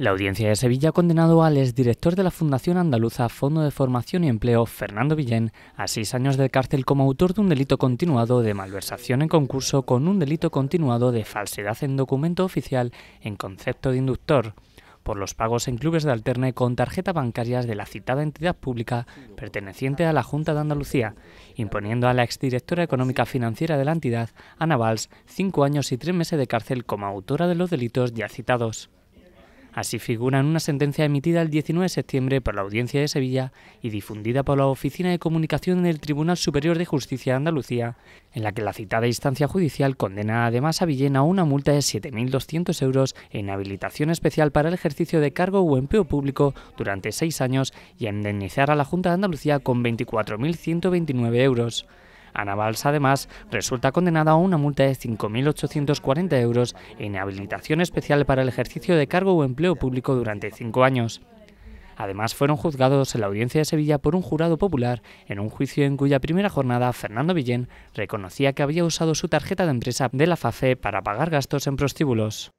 La Audiencia de Sevilla ha condenado al exdirector de la Fundación Andaluza Fondo de Formación y Empleo, Fernando Villén, a seis años de cárcel como autor de un delito continuado de malversación en concurso con un delito continuado de falsedad en documento oficial en concepto de inductor por los pagos en clubes de alterne con tarjetas bancarias de la citada entidad pública perteneciente a la Junta de Andalucía, imponiendo a la exdirectora económica financiera de la entidad, Ana Valls, cinco años y tres meses de cárcel como autora de los delitos ya citados. Así figura en una sentencia emitida el 19 de septiembre por la Audiencia de Sevilla y difundida por la Oficina de Comunicación del Tribunal Superior de Justicia de Andalucía, en la que la citada instancia judicial condena además a Villena a una multa de 7.200 euros en habilitación especial para el ejercicio de cargo o empleo público durante seis años y a indemnizar a la Junta de Andalucía con 24.129 euros. Ana además, resulta condenada a una multa de 5.840 euros e inhabilitación especial para el ejercicio de cargo o empleo público durante cinco años. Además, fueron juzgados en la audiencia de Sevilla por un jurado popular en un juicio en cuya primera jornada Fernando Villén reconocía que había usado su tarjeta de empresa de la FAFE para pagar gastos en prostíbulos.